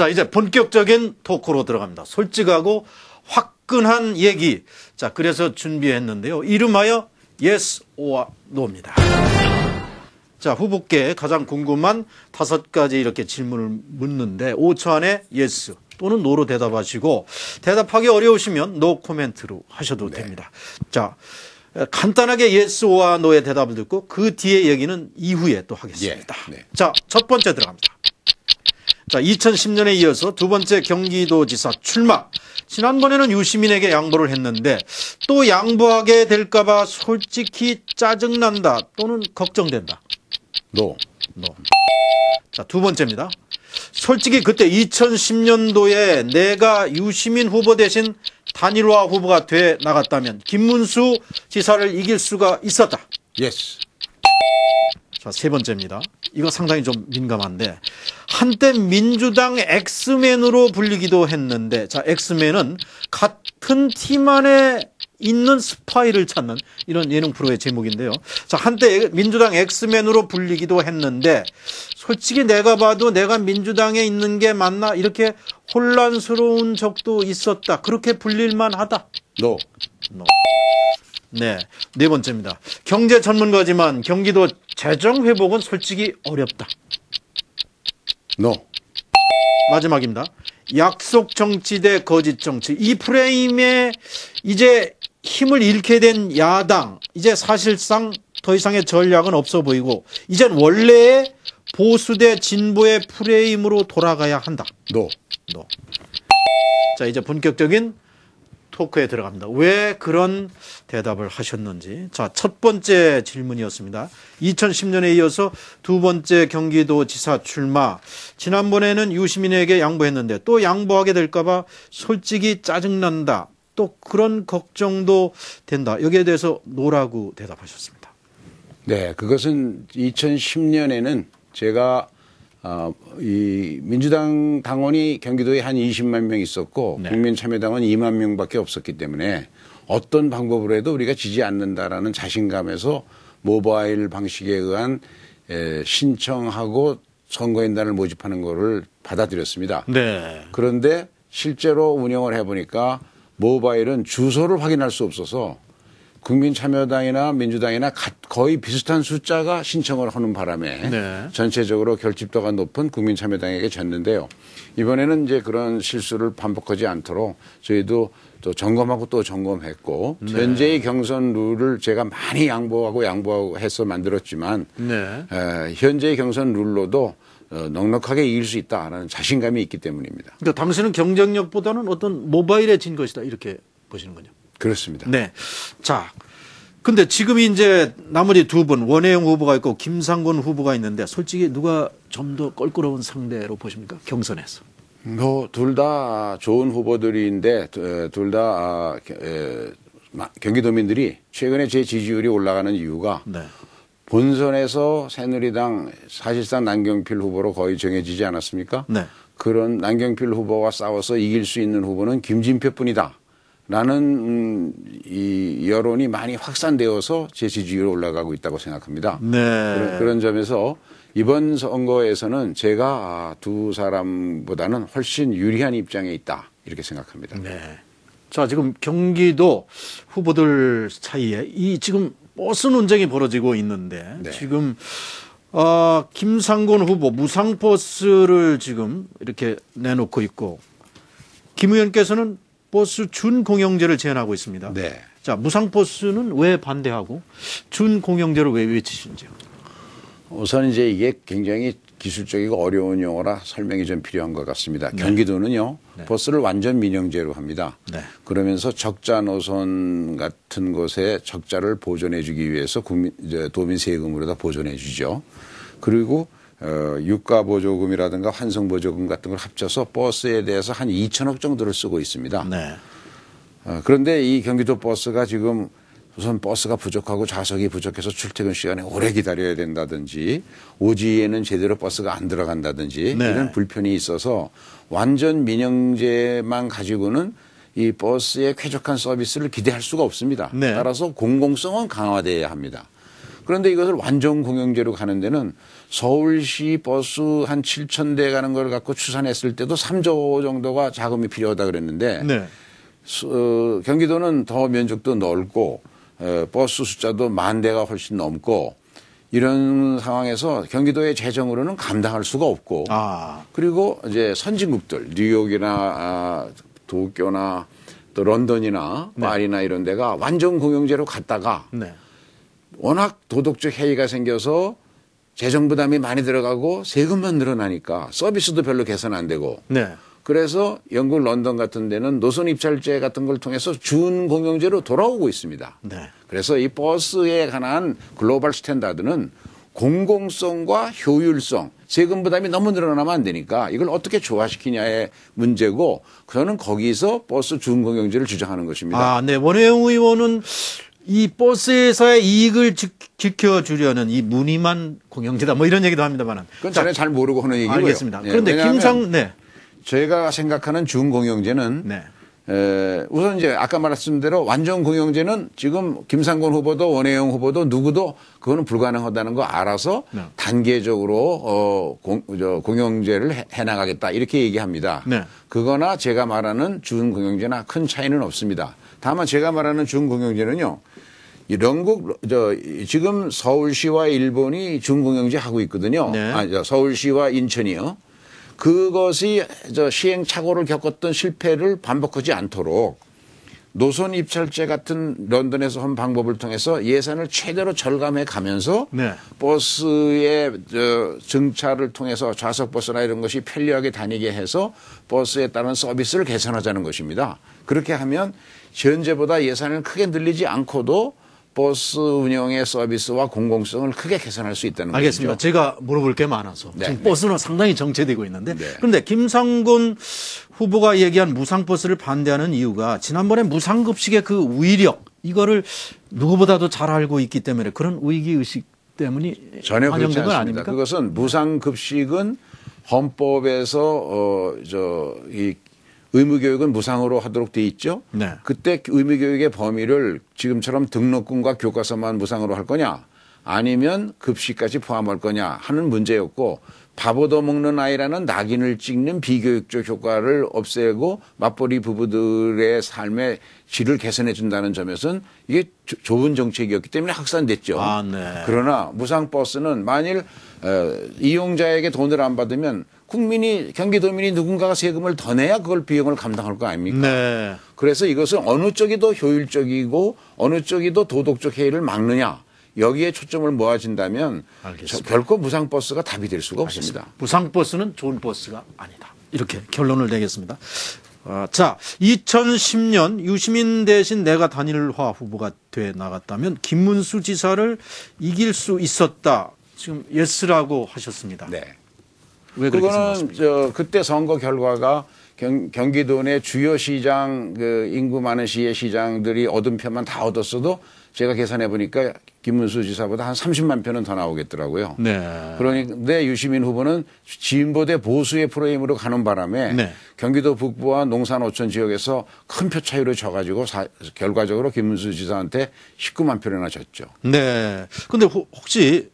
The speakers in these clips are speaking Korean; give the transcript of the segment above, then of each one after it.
자, 이제 본격적인 토크로 들어갑니다. 솔직하고 화끈한 얘기. 자, 그래서 준비했는데요. 이름하여 yes or no입니다. 자, 후보께 가장 궁금한 다섯 가지 이렇게 질문을 묻는데 5초 안에 yes 또는 no로 대답하시고 대답하기 어려우시면 no 코멘트로 하셔도 네. 됩니다. 자, 간단하게 yes or no의 대답을 듣고 그 뒤에 얘기는 이후에 또 하겠습니다. 예, 네. 자, 첫 번째 들어갑니다. 자, 2010년에 이어서 두 번째 경기도지사 출마. 지난번에는 유시민에게 양보를 했는데 또 양보하게 될까봐 솔직히 짜증난다 또는 걱정된다. 노. 노. 자, 두 번째입니다. 솔직히 그때 2010년도에 내가 유시민 후보 대신 단일화 후보가 돼 나갔다면 김문수 지사를 이길 수가 있었다. 예스. 자, 세 번째입니다. 이거 상당히 좀 민감한데 한때 민주당 엑스맨으로 불리기도 했는데 자, 엑스맨은 같은 팀 안에 있는 스파이를 찾는 이런 예능 프로의 제목인데요. 자, 한때 민주당 엑스맨으로 불리기도 했는데 솔직히 내가 봐도 내가 민주당에 있는 게 맞나 이렇게 혼란스러운 적도 있었다. 그렇게 불릴만 하다. No. No. 네, 네 번째입니다. 경제 전문가지만 경기도 재정 회복은 솔직히 어렵다. No. 마지막입니다. 약속 정치 대 거짓 정치. 이 프레임에 이제 힘을 잃게 된 야당. 이제 사실상 더 이상의 전략은 없어 보이고 이젠 원래의 보수 대 진보의 프레임으로 돌아가야 한다. No. No. 자, 이제 본격적인 토크에 들어갑니다. 왜 그런 대답을 하셨는지. 자, 첫 번째 질문이었습니다. 2010년에 이어서 두 번째 경기도 지사 출마. 지난번에는 유시민에게 양보했는데 또 양보하게 될까봐 솔직히 짜증난다. 또 그런 걱정도 된다. 여기에 대해서 노라고 대답하셨습니다. 네, 그것은 2010년에는 제가 어, 이 민주당 당원이 경기도에 한 20만 명 있었고 네. 국민참여당은 2만 명밖에 없었기 때문에 어떤 방법으로 해도 우리가 지지 않는다라는 자신감에서 모바일 방식에 의한 에, 신청하고 선거인단을 모집하는 거를 받아들였습니다. 네. 그런데 실제로 운영을 해보니까 모바일은 주소를 확인할 수 없어서 국민참여당이나 민주당이나 거의 비슷한 숫자가 신청을 하는 바람에 네. 전체적으로 결집도가 높은 국민참여당에게 졌는데요. 이번에는 이제 그런 실수를 반복하지 않도록 저희도 또 점검하고 또 점검했고 네. 현재의 경선 룰을 제가 많이 양보하고 양보하고 해서 만들었지만 네. 에, 현재의 경선 룰로도 어, 넉넉하게 이길 수 있다라는 자신감이 있기 때문입니다. 그러니까 당신은 경쟁력보다는 어떤 모바일에 진 것이다 이렇게 보시는군요. 그렇습니다. 네. 자, 근데 지금 이제 나머지 두 분 원혜영 후보가 있고 김상곤 후보가 있는데 솔직히 누가 좀 더 껄끄러운 상대로 보십니까? 경선에서. 뭐 둘 다 좋은 후보들인데 둘다 아, 경기도민들이 최근에 제 지지율이 올라가는 이유가 네. 본선에서 새누리당 사실상 남경필 후보로 거의 정해지지 않았습니까? 네. 그런 남경필 후보와 싸워서 이길 수 있는 후보는 김진표뿐이다. 라는 음, 이 여론이 많이 확산되어서 제 지지율이 올라가고 있다고 생각합니다. 네. 그런, 그런 점에서 이번 선거에서는 제가 아, 두 사람보다는 훨씬 유리한 입장에 있다 이렇게 생각합니다. 네. 자 지금 경기도 후보들 사이에 이 지금 버스 논쟁이 벌어지고 있는데 네. 지금 어, 김상곤 후보 무상 버스를 지금 이렇게 내놓고 있고 김 의원께서는 버스 준공영제를 제안하고 있습니다. 네. 자, 무상버스는 왜 반대하고 준공영제를 왜 외치신지요? 우선 이제 이게 굉장히 기술적이고 어려운 용어라 설명이 좀 필요한 것 같습니다. 네. 경기도는요 네. 버스를 완전 민영제로 합니다. 네. 그러면서 적자 노선 같은 곳에 적자를 보존해주기 위해서 국민 도민 세금으로다 보존해주죠. 그리고 어, 유가 보조금이라든가 환승 보조금 같은 걸 합쳐서 버스에 대해서 한 2천억 정도를 쓰고 있습니다. 네. 어, 그런데 이 경기도 버스가 지금 우선 버스가 부족하고 좌석이 부족해서 출퇴근 시간에 오래 기다려야 된다든지 오지에는 제대로 버스가 안 들어간다든지 네. 이런 불편이 있어서 완전 민영제만 가지고는 이 버스의 쾌적한 서비스를 기대할 수가 없습니다. 네. 따라서 공공성은 강화돼야 합니다. 그런데 이것을 완전 공영제로 가는 데는 서울시 버스 한 7천 대 가는 걸 갖고 추산했을 때도 3조 정도가 자금이 필요하다 그랬는데 네. 어, 경기도는 더 면적도 넓고 에, 어, 버스 숫자도 만 대가 훨씬 넘고 이런 상황에서 경기도의 재정으로는 감당할 수가 없고 아. 그리고 이제 선진국들 뉴욕이나 아, 도쿄나 또 런던이나 네. 파리나 이런 데가 완전 공영제로 갔다가 네. 워낙 도덕적 해이가 생겨서 재정 부담이 많이 들어가고 세금만 늘어나니까 서비스도 별로 개선 안 되고 네. 그래서 영국 런던 같은 데는 노선 입찰제 같은 걸 통해서 준 공영제로 돌아오고 있습니다. 네. 그래서 이 버스에 관한 글로벌 스탠다드는 공공성과 효율성, 세금 부담이 너무 늘어나면 안 되니까 이걸 어떻게 조화시키냐의 문제고 저는 거기서 버스 준공영제를 주장하는 것입니다. 아, 네. 원혜영 의원은 이 버스에서의 이익을 지켜주려는 이 무늬만 공영제다 뭐 이런 얘기도 합니다만은. 그건 자, 잘 모르고 하는 얘기고요. 알겠습니다. 네, 그런데 김상 네. 제가 생각하는 준공영제는 네. 에, 우선 이제 아까 말씀드 대로 완전 공영제는 지금 김상곤 후보도 원혜영 후보도 누구도 그거는 불가능하다는 거 알아서 네. 단계적으로 어, 공, 저, 공영제를 해, 해나가겠다 이렇게 얘기합니다. 네. 그거나 제가 말하는 준공영제나 큰 차이는 없습니다. 다만 제가 말하는 준공영제는요. 영국 저 지금 서울시와 일본이 준공영제 하고 있거든요. 네. 아니 서울시와 인천이요. 그것이 저 시행착오를 겪었던 실패를 반복하지 않도록 노선 입찰제 같은 런던에서 한 방법을 통해서 예산을 최대로 절감해 가면서 네. 버스의 저 증차를 통해서 좌석 버스나 이런 것이 편리하게 다니게 해서 버스에 따른 서비스를 개선하자는 것입니다. 그렇게 하면 현재보다 예산을 크게 늘리지 않고도 버스 운영의 서비스와 공공성을 크게 개선할 수 있다는 거죠. 알겠습니다. 것이죠. 제가 물어볼 게 많아서 네. 지금 버스는 상당히 정체되고 있는데 네. 그런데 김상곤 후보가 얘기한 무상버스를 반대하는 이유가 지난번에 무상급식의 그 위력 이거를 누구보다도 잘 알고 있기 때문에 그런 위기의식 때문이 전혀 그렇지 않습니다. 아닙니까? 그것은 무상급식은 헌법에서 어저이 의무교육은 무상으로 하도록 돼 있죠. 네. 그때 의무교육의 범위를 지금처럼 등록금과 교과서만 무상으로 할 거냐 아니면 급식까지 포함할 거냐 하는 문제였고 바보도 먹는 아이라는 낙인을 찍는 비교육적 효과를 없애고 맞벌이 부부들의 삶의 질을 개선해 준다는 점에서는 이게 조, 좋은 정책이었기 때문에 확산됐죠. 아, 네. 그러나 무상 버스는 만일 어, 이용자에게 돈을 안 받으면 국민이 경기도민이 누군가가 세금을 더 내야 그걸 비용을 감당할 거 아닙니까? 네. 그래서 이것은 어느 쪽이 더 효율적이고 어느 쪽이 더 도덕적 해이를 막느냐 여기에 초점을 모아진다면 결코 무상버스가 답이 될 수가 알겠습니다. 없습니다. 무상버스는 좋은 버스가 아니다. 이렇게 결론을 내겠습니다. 아, 자, 2010년 유시민 대신 내가 단일화 후보가 돼 나갔다면 김문수 지사를 이길 수 있었다. 지금 예스라고 하셨습니다. 네. 그거는 저 그때 선거 결과가 경, 기도 내 주요 시장 그 인구 많은 시의 시장들이 얻은 표만 다 얻었어도 제가 계산해 보니까 김문수 지사보다 한 30만 표는 더 나오겠더라고요. 네. 그런데 러 유시민 후보는 진보 대 보수의 프레임으로 가는 바람에 네. 경기도 북부와 농산 오천 지역에서 큰 표 차이로 져가지고 사, 결과적으로 김문수 지사한테 19만 표나 를 졌죠. 네. 근데 호, 혹시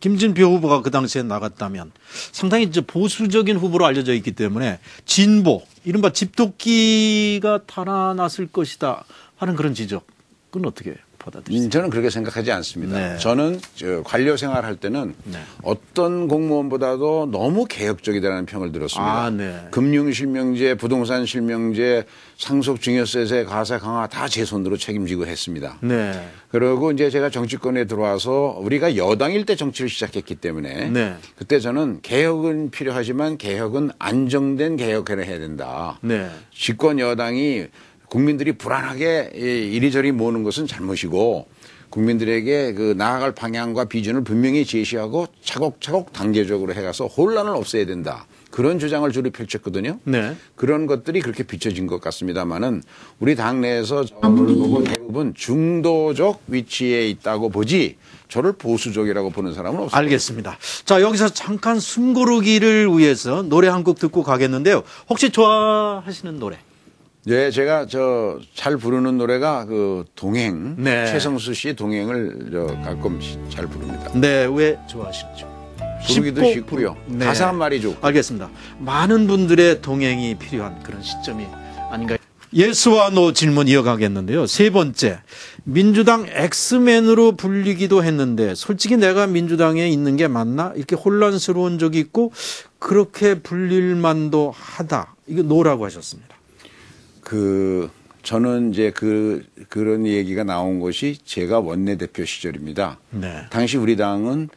김진표 후보가 그 당시에 나갔다면 상당히 이제 보수적인 후보로 알려져 있기 때문에 진보, 이른바 집토끼가 달아났을 것이다 하는 그런 지적은 어떻게 해요? 받아들이세요? 음, 저는 그렇게 생각하지 않습니다. 네. 저는 관료 생활할 때는 네. 어떤 공무원보다도 너무 개혁적이다라는 평을 들었습니다. 아, 네. 금융 실명제, 부동산 실명제, 상속 증여세세 가사 강화 다 제 손으로 책임지고 했습니다. 네. 그리고 이제 제가 정치권에 들어와서 우리가 여당일 때 정치를 시작했기 때문에 네. 그때 저는 개혁은 필요하지만 개혁은 안정된 개혁을 해야 된다. 네. 집권 여당이 국민들이 불안하게 예, 이리저리 모으는 것은 잘못이고 국민들에게 그 나아갈 방향과 비전을 분명히 제시하고 차곡차곡 단계적으로 해가서 혼란을 없애야 된다. 그런 주장을 주로 펼쳤거든요. 네. 그런 것들이 그렇게 비춰진 것 같습니다만은 우리 당내에서 저를 보고 대부분 중도적 위치에 있다고 보지 저를 보수적이라고 보는 사람은 없습니다. 알겠습니다. 자 여기서 잠깐 숨고르기를 위해서 노래 한 곡 듣고 가겠는데요. 혹시 좋아하시는 노래? 예, 제가 저 잘 부르는 노래가 그 동행 네. 최성수 씨 동행을 저 가끔 잘 부릅니다. 네, 왜 좋아하시죠? 부르기도 쉽고요. 네. 가사 한 마리 좋고. 알겠습니다. 많은 분들의 동행이 필요한 그런 시점이 아닌가. 예스와 노 질문 이어가겠는데요. 세 번째. 민주당 엑스맨으로 불리기도 했는데 솔직히 내가 민주당에 있는 게 맞나? 이렇게 혼란스러운 적이 있고 그렇게 불릴 만도 하다. 이거 노라고 하셨습니다. 그 저는 이제 그 그런 얘기가 나온 것이 제가 원내대표 시절입니다. 네. 당시 우리 당은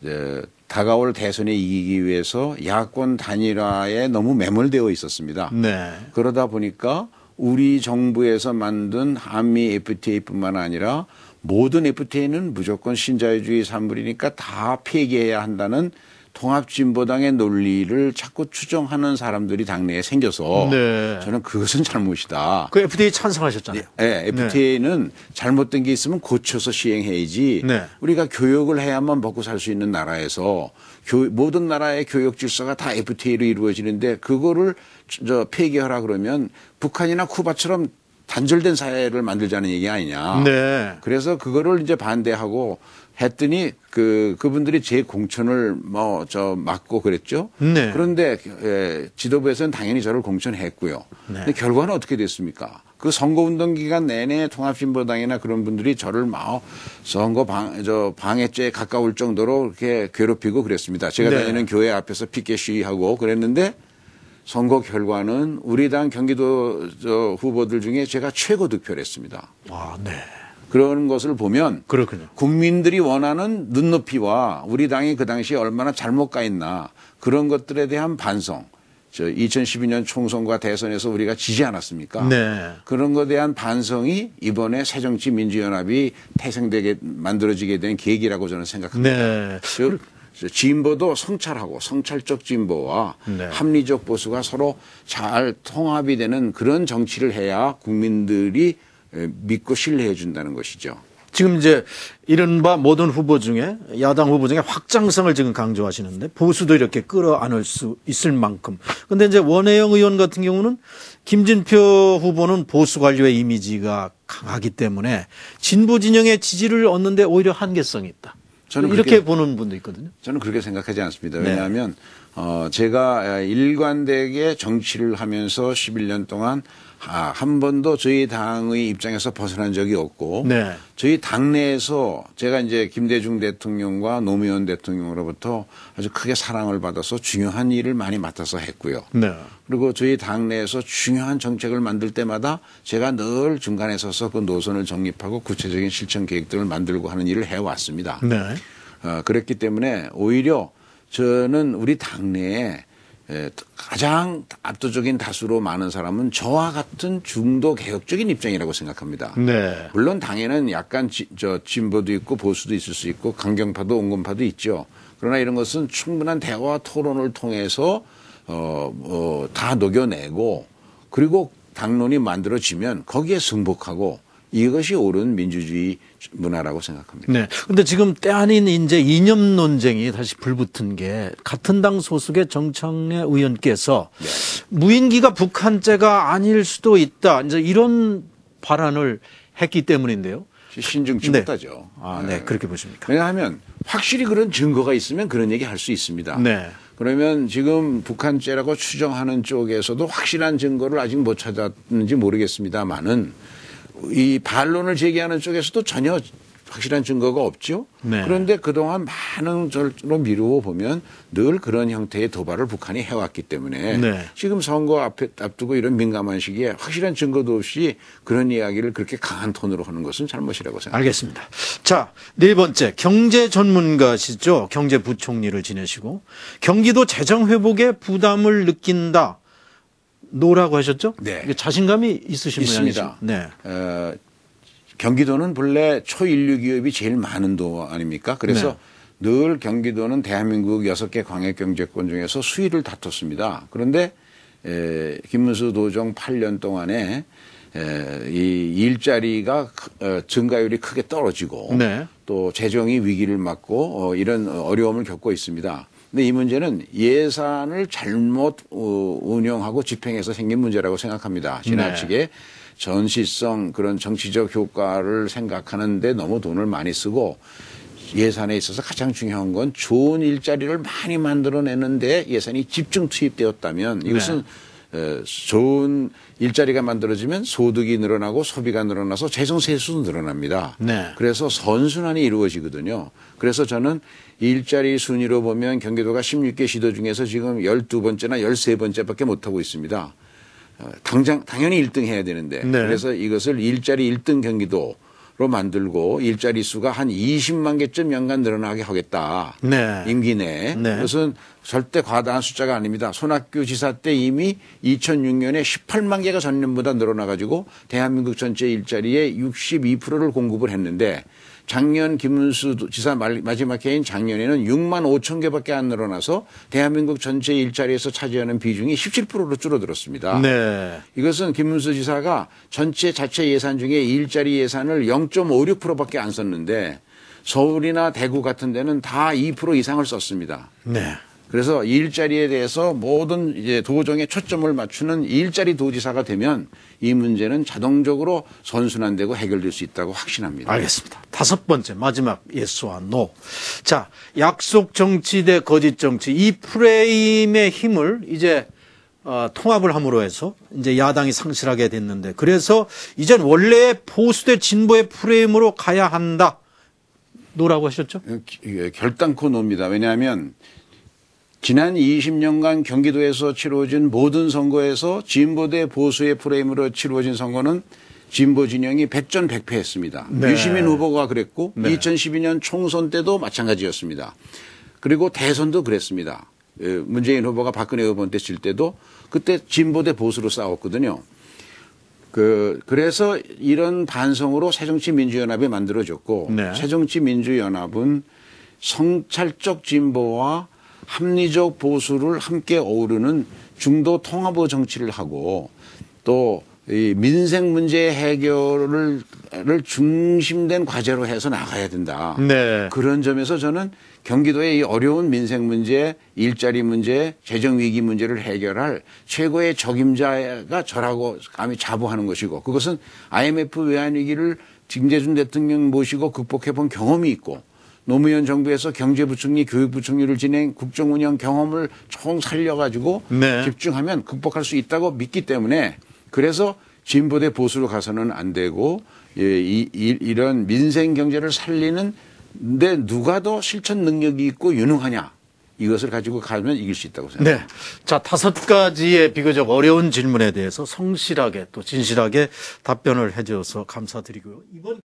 이제 다가올 대선에 이기기 위해서 야권 단일화에 너무 매몰되어 있었습니다. 네. 그러다 보니까 우리 정부에서 만든 한미 FTA뿐만 아니라 모든 FTA는 무조건 신자유주의 산물이니까 다 폐기해야 한다는 통합진보당의 논리를 자꾸 추종하는 사람들이 당내에 생겨서 네. 저는 그것은 잘못이다. 그 FTA 찬성하셨잖아요. 네, 예, FTA는 예, 네. 잘못된 게 있으면 고쳐서 시행해야지. 네. 우리가 교육을 해야만 먹고 살 수 있는 나라에서 교, 모든 나라의 교육 질서가 다 FTA로 이루어지는데 그거를 저 폐기하라 그러면 북한이나 쿠바처럼 단절된 사회를 만들자는 얘기 아니냐. 네. 그래서 그거를 이제 반대하고 했더니 그 그분들이 제 공천을 뭐 저 막고 그랬죠. 네. 그런데 예, 지도부에서는 당연히 저를 공천했고요. 네. 근데 결과는 어떻게 됐습니까? 그 선거운동 기간 내내 통합진보당이나 그런 분들이 저를 막 뭐 선거 방, 저 방해죄에 가까울 정도로 이렇게 괴롭히고 그랬습니다. 제가 네. 다니는 교회 앞에서 피켓 시위하고 그랬는데 선거 결과는 우리 당 경기도 저 후보들 중에 제가 최고 득표를 했습니다. 아, 네. 그런 것을 보면 그렇군요. 국민들이 원하는 눈높이와 우리 당이 그 당시에 얼마나 잘못 가 있나 그런 것들에 대한 반성. 저 2012년 총선과 대선에서 우리가 지지 않았습니까? 네. 그런 것에 대한 반성이 이번에 새정치민주연합이 태생되게 만들어지게 된 계기라고 저는 생각합니다. 네. 진보도 성찰하고 성찰적 진보와 네. 합리적 보수가 서로 잘 통합이 되는 그런 정치를 해야 국민들이 믿고 신뢰해 준다는 것이죠. 지금 이제 이른바 모든 후보 중에 야당 후보 중에 확장성을 지금 강조하시는데 보수도 이렇게 끌어안을 수 있을 만큼. 그런데 이제 원혜영 의원 같은 경우는 김진표 후보는 보수 관료의 이미지가 강하기 때문에 진보 진영의 지지를 얻는데 오히려 한계성이 있다. 저는 이렇게 그렇게, 보는 분도 있거든요. 저는 그렇게 생각하지 않습니다. 네. 왜냐하면 네. 어, 제가 아, 일관되게 정치를 하면서 11년 동안 아, 한 번도 저희 당의 입장에서 벗어난 적이 없고 네. 저희 당내에서 제가 이제 김대중 대통령과 노무현 대통령으로부터 아주 크게 사랑을 받아서 중요한 일을 많이 맡아서 했고요. 네. 그리고 저희 당내에서 중요한 정책을 만들 때마다 제가 늘 중간에 서서 그 노선을 정립하고 구체적인 실천 계획들을 만들고 하는 일을 해왔습니다. 네. 어, 그랬기 때문에 오히려 저는 우리 당내에 에, 예, 가장 압도적인 다수로 많은 사람은 저와 같은 중도 개혁적인 입장이라고 생각합니다. 네. 물론 당에는 약간 지, 저 진보도 있고 보수도 있을 수 있고 강경파도 온건파도 있죠. 그러나 이런 것은 충분한 대화 토론을 통해서 어, 어, 다 녹여내고 그리고 당론이 만들어지면 거기에 승복하고 이것이 옳은 민주주의 문화라고 생각합니다. 네. 근데 지금 때 아닌 이제 이념 논쟁이 다시 불붙은 게 같은 당 소속의 정청래 의원께서 네. 무인기가 북한제가 아닐 수도 있다. 이제 이런 발언을 했기 때문인데요. 신중 부다죠 네. 아, 네. 네. 그렇게 보십니까? 왜냐하면 확실히 그런 증거가 있으면 그런 얘기 할 수 있습니다. 네. 그러면 지금 북한죄라고 추정하는 쪽에서도 확실한 증거를 아직 못 찾았는지 모르겠습니다만은 이 반론을 제기하는 쪽에서도 전혀 확실한 증거가 없죠. 네. 그런데 그동안 많은 절로 미루어 보면 늘 그런 형태의 도발을 북한이 해왔기 때문에 네. 지금 선거 앞에 앞두고 이런 민감한 시기에 확실한 증거도 없이 그런 이야기를 그렇게 강한 톤으로 하는 것은 잘못이라고 생각합니다. 알겠습니다. 자, 네 번째 경제 전문가시죠. 경제부총리를 지내시고 경기도 재정 회복에 부담을 느낀다. 노라고 하셨죠? 네. 자신감이 있으신 있습니다. 모양이죠? 네. 어, 경기도는 본래 초인류 기업이 제일 많은 도 아닙니까? 그래서 네. 늘 경기도는 대한민국 여섯 개 광역 경제권 중에서 수위를 다퉜습니다. 그런데 에, 김문수 도정 8년 동안에 에, 이 일자리가 어, 증가율이 크게 떨어지고 네. 또 재정이 위기를 맞고 어, 이런 어려움을 겪고 있습니다. 근데 이 문제는 예산을 잘못 운영하고 집행해서 생긴 문제라고 생각합니다. 지나치게 네. 전시성 그런 정치적 효과를 생각하는데 너무 돈을 많이 쓰고 예산에 있어서 가장 중요한 건 좋은 일자리를 많이 만들어내는데 예산이 집중 투입되었다면 이것은 네. 좋은 일자리가 만들어지면 소득이 늘어나고 소비가 늘어나서 재정 세수도 늘어납니다. 네. 그래서 선순환이 이루어지거든요. 그래서 저는 일자리 순위로 보면 경기도가 16개 시도 중에서 지금 12번째나 13번째밖에 못 하고 있습니다. 어, 당장 당연히 1등 해야 되는데 네. 그래서 이것을 일자리 1등 경기도 로 만들고 일자리 수가 한 20만 개쯤 연간 늘어나게 하겠다. 네. 임기 내에. 네. 그것은 절대 과다한 숫자가 아닙니다. 손학규 지사 때 이미 2006년에 18만 개가 전년보다 늘어나가지고 대한민국 전체 일자리의 62%를 공급을 했는데 작년 김문수 지사 마지막 해인 작년에는 6만 5천 개밖에 안 늘어나서 대한민국 전체 일자리에서 차지하는 비중이 17%로 줄어들었습니다. 네. 이것은 김문수 지사가 전체 자체 예산 중에 일자리 예산을 0.56%밖에 안 썼는데 서울이나 대구 같은 데는 다 2% 이상을 썼습니다. 네. 그래서 일자리에 대해서 모든 이제 도정에 초점을 맞추는 일자리 도지사가 되면 이 문제는 자동적으로 선순환되고 해결될 수 있다고 확신합니다. 알겠습니다. 다섯 번째 마지막 예수와 노. 자, 약속 정치 대 거짓 정치 이 프레임의 힘을 이제 어, 통합을 함으로 해서 이제 야당이 상실하게 됐는데 그래서 이젠 원래 보수 대 진보의 프레임으로 가야 한다. 노라고 하셨죠? 예, 결단코 노입니다. 왜냐하면 지난 20년간 경기도에서 치러진 모든 선거에서 진보 대 보수의 프레임으로 치러진 선거는 진보 진영이 백전백패했습니다. 네. 유시민 후보가 그랬고 네. 2012년 총선 때도 마찬가지였습니다. 그리고 대선도 그랬습니다. 예, 문재인 후보가 박근혜 후보 때질 때도 그때 진보 대 보수로 싸웠거든요. 그 그래서 이런 반성으로 새정치민주연합이 만들어졌고 네. 새정치민주연합은 성찰적 진보와 합리적 보수를 함께 어우르는 중도 통합의 정치를 하고 또 이 민생 문제 해결을 중심된 과제로 해서 나가야 된다. 네. 그런 점에서 저는 경기도의 이 어려운 민생 문제, 일자리 문제, 재정 위기 문제를 해결할 최고의 적임자가 저라고 감히 자부하는 것이고 그것은 IMF 외환 위기를 김대중 대통령 모시고 극복해 본 경험이 있고 노무현 정부에서 경제부총리, 교육부총리를 진행 국정운영 경험을 총 살려가지고 네. 집중하면 극복할 수 있다고 믿기 때문에 그래서 진보대 보수로 가서는 안 되고 예, 이, 이, 이런 민생 경제를 살리는 데 누가 더 실천 능력이 있고 유능하냐 이것을 가지고 가면 이길 수 있다고 생각합니다. 네. 자, 다섯 가지의 비교적 어려운 질문에 대해서 성실하게 또 진실하게 답변을 해주셔서 감사드리고요. 이번